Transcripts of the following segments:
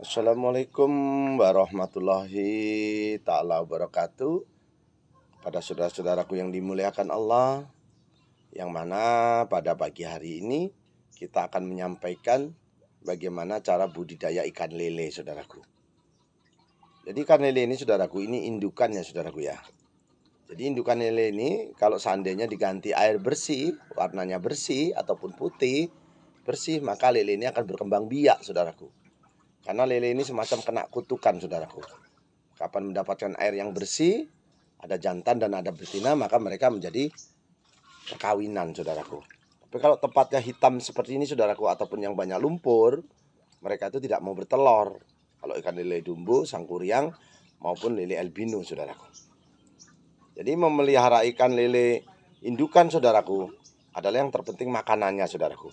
Assalamualaikum warahmatullahi taala wabarakatuh. Pada saudara-saudaraku yang dimuliakan Allah, yang mana pada pagi hari ini kita akan menyampaikan bagaimana cara budidaya ikan lele, saudaraku. Jadi ikan lele ini, saudaraku, ini indukan ya saudaraku ya. Jadi indukan lele ini kalau seandainya diganti air bersih, warnanya bersih ataupun putih, bersih, maka lele ini akan berkembang biak, saudaraku karena lele ini semacam kena kutukan, saudaraku. Kapan mendapatkan air yang bersih, ada jantan dan ada betina, maka mereka menjadi perkawinan, saudaraku. Tapi kalau tempatnya hitam seperti ini, saudaraku, ataupun yang banyak lumpur, mereka itu tidak mau bertelur. Kalau ikan lele dumbo, sangkuriang, maupun lele albino, saudaraku. Jadi memelihara ikan lele indukan, saudaraku, adalah yang terpenting makanannya, saudaraku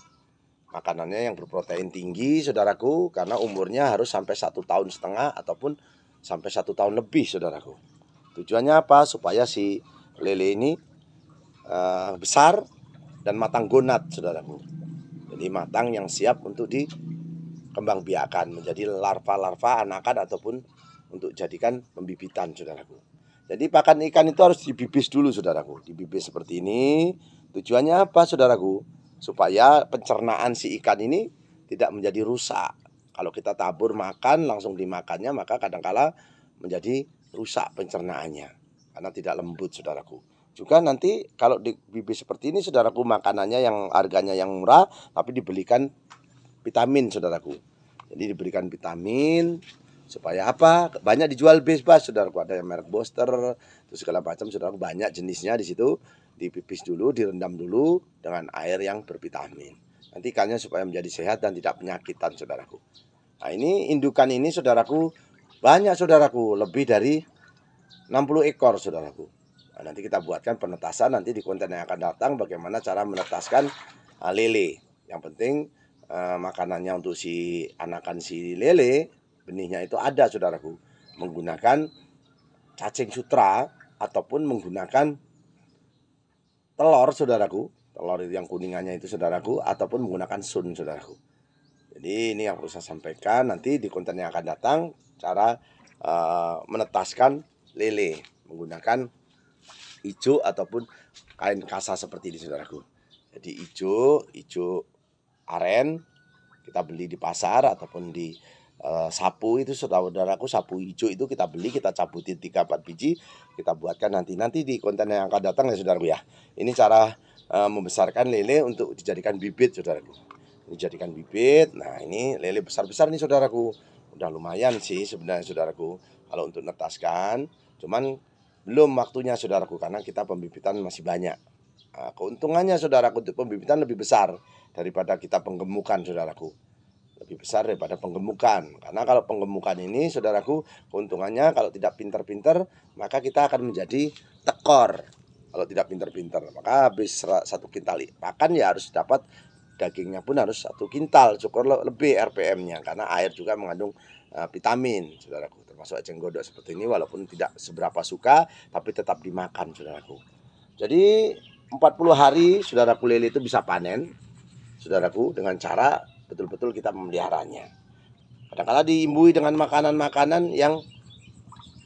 makanannya yang berprotein tinggi saudaraku karena umurnya harus sampai satu tahun setengah ataupun sampai satu tahun lebih saudaraku tujuannya apa supaya si lele ini uh, besar dan matang gonad saudaraku jadi matang yang siap untuk dikembangbiakan menjadi larva-larva anakan ataupun untuk jadikan pembibitan saudaraku jadi pakan ikan itu harus dibibis dulu saudaraku dibibis seperti ini tujuannya apa saudaraku supaya pencernaan si ikan ini tidak menjadi rusak. Kalau kita tabur makan langsung dimakannya maka kadangkala menjadi rusak pencernaannya karena tidak lembut saudaraku. Juga nanti kalau di bibit seperti ini saudaraku makanannya yang harganya yang murah tapi dibelikan vitamin saudaraku. Jadi diberikan vitamin supaya apa? Banyak dijual bebas saudaraku ada yang merek booster terus segala macam saudaraku banyak jenisnya di situ dipipis dulu, direndam dulu dengan air yang bervitamin. Nanti ikannya supaya menjadi sehat dan tidak penyakitan, saudaraku. Nah, ini indukan ini, saudaraku, banyak, saudaraku, lebih dari 60 ekor, saudaraku. Nah, nanti kita buatkan penetasan, nanti di konten yang akan datang bagaimana cara menetaskan uh, lele. Yang penting uh, makanannya untuk si anakan si lele, benihnya itu ada, saudaraku. Menggunakan cacing sutra ataupun menggunakan telur saudaraku, telur itu yang kuningannya itu saudaraku ataupun menggunakan sun saudaraku. Jadi ini yang perlu saya sampaikan nanti di konten yang akan datang cara uh, eh, menetaskan lele menggunakan hijau ataupun kain kasa seperti ini saudaraku. Jadi hijau, hijau aren kita beli di pasar ataupun di Eh, sapu itu saudara-saudaraku sapu hijau itu kita beli kita cabutin 3 4 biji kita buatkan nanti nanti di konten yang akan datang ya saudaraku ya ini cara uh, membesarkan lele untuk dijadikan bibit saudaraku dijadikan bibit nah ini lele besar-besar nih saudaraku udah lumayan sih sebenarnya saudaraku kalau untuk netaskan cuman belum waktunya saudaraku karena kita pembibitan masih banyak nah, keuntungannya saudaraku untuk pembibitan lebih besar daripada kita penggemukan saudaraku lebih besar daripada penggemukan. Karena kalau penggemukan ini, saudaraku, keuntungannya kalau tidak pinter-pinter, maka kita akan menjadi tekor. Kalau tidak pinter-pinter, maka habis satu kintal pakan ya harus dapat dagingnya pun harus satu kintal, cukur lebih RPM-nya karena air juga mengandung eh, vitamin, saudaraku. Termasuk eceng godok seperti ini, walaupun tidak seberapa suka, tapi tetap dimakan, saudaraku. Jadi 40 hari saudaraku lele itu bisa panen, saudaraku, dengan cara betul-betul kita memeliharanya. kadang -kadang diimbui dengan makanan-makanan yang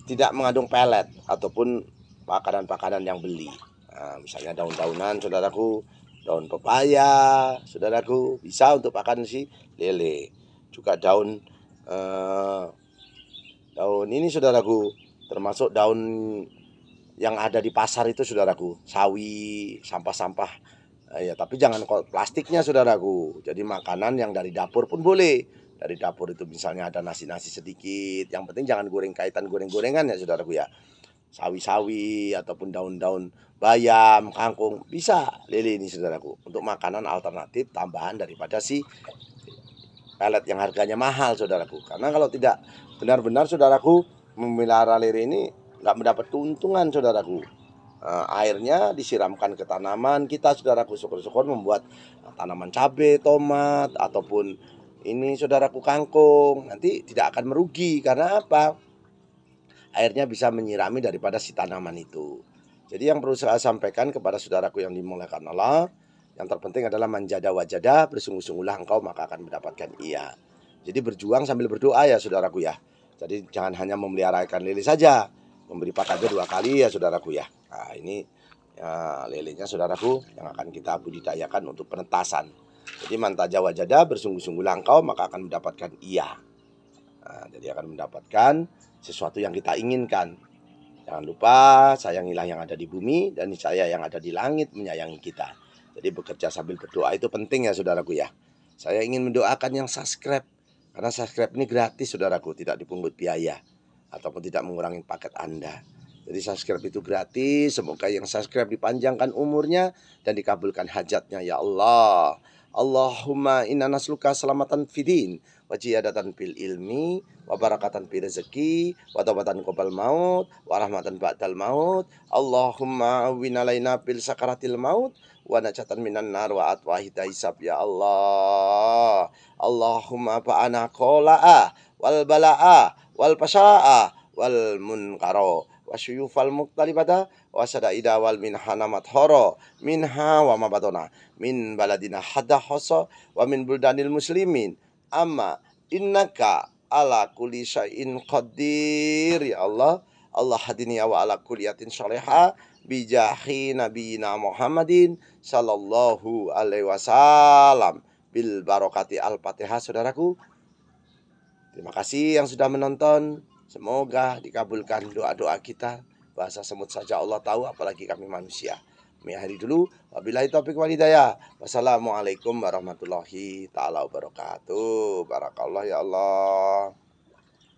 tidak mengandung pelet ataupun makanan-makanan yang beli. Nah, misalnya daun-daunan, saudaraku, daun pepaya, saudaraku, bisa untuk pakan si lele. Juga daun eh, daun ini saudaraku, termasuk daun yang ada di pasar itu saudaraku, sawi, sampah-sampah Eh, ya tapi jangan plastiknya saudaraku. Jadi makanan yang dari dapur pun boleh. Dari dapur itu misalnya ada nasi-nasi sedikit. Yang penting jangan goreng kaitan goreng-gorengan ya saudaraku ya. Sawi-sawi ataupun daun-daun bayam, kangkung bisa Lili ini saudaraku. Untuk makanan alternatif tambahan daripada si pelet yang harganya mahal saudaraku. Karena kalau tidak benar-benar saudaraku memelihara lele ini nggak mendapat keuntungan saudaraku. Eh, airnya disiramkan ke tanaman kita saudaraku syukur-syukur membuat tanaman cabe, tomat ataupun ini saudaraku kangkung nanti tidak akan merugi karena apa? Airnya bisa menyirami daripada si tanaman itu. Jadi yang perlu saya sampaikan kepada saudaraku yang dimulakan Allah, yang terpenting adalah menjada wajada bersungguh-sungguhlah engkau maka akan mendapatkan ia. Jadi berjuang sambil berdoa ya saudaraku ya. Jadi jangan hanya memelihara ikan lili saja, memberi pakannya dua kali ya saudaraku ya. Nah, ini ya, lelenya saudaraku yang akan kita budidayakan untuk penetasan. Jadi manta Jawa jada bersungguh-sungguh langkau maka akan mendapatkan iya. Nah, jadi akan mendapatkan sesuatu yang kita inginkan. Jangan lupa sayangilah yang ada di bumi dan saya yang ada di langit menyayangi kita. Jadi bekerja sambil berdoa itu penting ya saudaraku ya. Saya ingin mendoakan yang subscribe karena subscribe ini gratis saudaraku, tidak dipungut biaya ataupun tidak mengurangi paket Anda. Jadi subscribe itu gratis, semoga yang subscribe dipanjangkan umurnya dan dikabulkan hajatnya ya Allah. Allahumma inna nasluka selamatan fidin wa jiyadatan fil ilmi wa barakatan fil rezeki wa taubatan maut warahmatan rahmatan ba'dal maut Allahumma winalaina alaina sakaratil maut wana catan minan nar wa atwa hisab ya Allah Allahumma fa'ana qola'a wal bala'a wal wal munkaro wasyuyufal muktalibata wasada idawal min hanamat horo minha wa mabatona min baladina hada hoso wa min buldanil muslimin amma innaka ala kulli syai'in qadir ya Allah Allah hadini wa ala kulliyatin sholihah bijahi nabiyina Muhammadin sallallahu alaihi wasallam bil barokati al-Fatihah saudaraku Terima kasih yang sudah menonton. Semoga dikabulkan doa-doa kita. Bahasa semut saja Allah tahu apalagi kami manusia. Kami hari dulu. Wabillahi taufiq walidayah. Wassalamualaikum warahmatullahi taala wabarakatuh. Barakallah ya Allah.